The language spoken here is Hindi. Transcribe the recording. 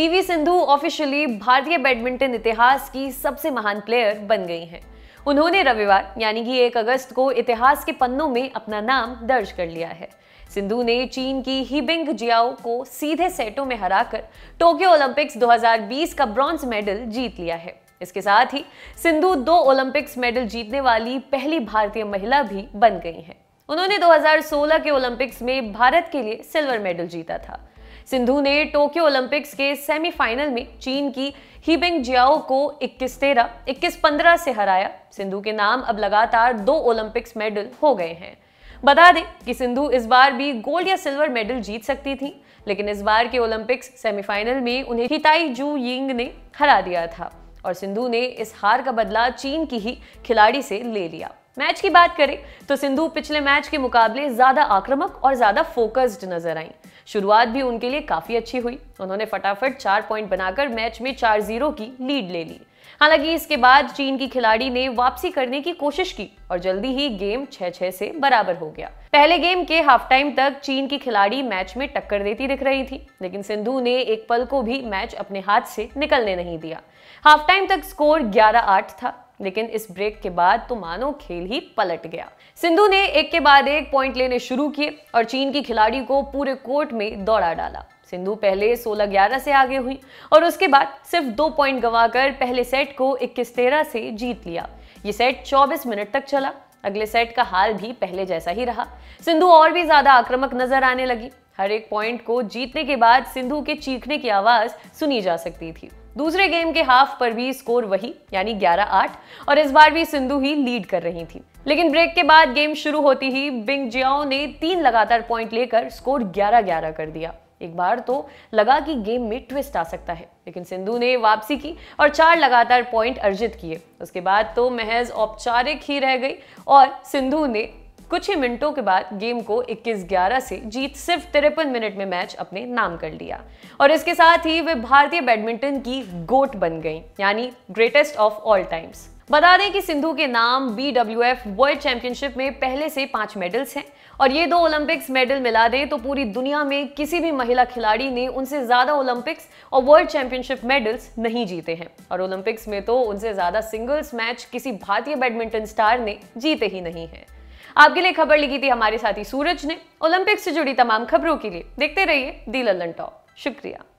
पीवी सिंधु ऑफिशियली भारतीय बैडमिंटन इतिहास की सबसे महान प्लेयर बन गई हैं उन्होंने रविवार यानी कि एक अगस्त को इतिहास के पन्नों में अपना नाम दर्ज कर लिया है सिंधु ने चीन की हिबिंग जियाओ को सीधे सेटों में हराकर टोक्यो ओलंपिक्स 2020 का ब्रॉन्ज मेडल जीत लिया है इसके साथ ही सिंधु दो ओलंपिक्स मेडल जीतने वाली पहली भारतीय महिला भी बन गई हैं उन्होंने 2016 के ओलंपिक्स में भारत के लिए सिल्वर मेडल जीता था सिंधु ने टोक्यो ओलंपिक्स के सेमीफाइनल में चीन की हिबिंग जियाओ को 21 तेरह 21 पंद्रह से हराया सिंधु के नाम अब लगातार दो ओलंपिक्स मेडल हो गए हैं बता दें कि सिंधु इस बार भी गोल्ड या सिल्वर मेडल जीत सकती थी लेकिन इस बार के ओलंपिक्स सेमीफाइनल में उन्हें हिताई जू यिंग ने हरा दिया था और सिंधु ने इस हार का बदला चीन की ही खिलाड़ी से ले लिया मैच की बात करें तो सिंधु पिछले मैच के मुकाबले ज्यादा आक्रामक और ज्यादा फोकस्ड नजर आई शुरुआत भी उनके लिए काफ़ी अच्छी हुई उन्होंने फटाफट चार पॉइंट बनाकर मैच में चार जीरो की लीड ले ली हालांकि इसके बाद चीन की खिलाड़ी ने वापसी करने की कोशिश की और जल्दी ही गेम छह छह से बराबर हो गया पहले गेम के हाफ टाइम तक चीन की खिलाड़ी मैच में टक्कर देती दिख रही थी लेकिन सिंधु ने एक पल को भी मैच अपने हाथ से निकलने नहीं दिया हाफ टाइम तक स्कोर 11-8 था लेकिन इस ब्रेक के बाद तो मानो खेल ही पलट गया सिंधु ने एक के बाद एक पॉइंट लेने शुरू किए और चीन की खिलाड़ी को पूरे कोर्ट में दौड़ा डाला सिंधु पहले 16-11 से आगे हुई और उसके बाद सिर्फ दो पॉइंट गंवाकर पहले सेट को 21-13 से जीत लिया ये सेट 24 मिनट तक चला अगले सेट का हाल भी पहले जैसा ही रहा सिंधु और भी ज्यादा आक्रामक नजर आने लगी हर एक पॉइंट को जीतने के बाद सिंधु के चीखने की आवाज सुनी जा सकती थी दूसरे गेम के हाफ पर भी स्कोर वही यानी 11-8 और इस बार भी सिंधु ही लीड कर रही थी लेकिन ब्रेक के बाद गेम शुरू होती ही बिंग जियाओ ने तीन लगातार पॉइंट लेकर स्कोर 11-11 कर दिया एक बार तो लगा कि गेम में ट्विस्ट आ सकता है लेकिन सिंधु ने वापसी की और चार लगातार पॉइंट अर्जित किए उसके बाद तो महज औपचारिक ही रह गई और सिंधु ने कुछ ही मिनटों के बाद गेम को 21-11 से जीत सिर्फ तिरपन मिनट में मैच अपने नाम कर लिया और इसके साथ ही वे भारतीय बैडमिंटन की गोट बन गई यानी ग्रेटेस्ट ऑफ ऑल टाइम्स बता दें कि सिंधु के नाम B W F World Championship में पहले से पांच मेडल्स हैं और ये दो ओलंपिक्स मेडल मिला दें तो पूरी दुनिया में किसी भी महिला खिलाड़ी ने उनसे ज़्यादा ओलंपिक्स और वर्ल्ड चैंपियनशिप मेडल्स नहीं जीते हैं और ओलंपिक्स में तो उनसे ज़्यादा सिंगल्स मैच किसी भारतीय बैडमिंटन स्टार ने जीते ही नहीं है आपके लिए खबर लिखी थी हमारे साथी सूरज ने ओलंपिक से जुड़ी तमाम खबरों के लिए देखते रहिए दी लल्लन टॉप शुक्रिया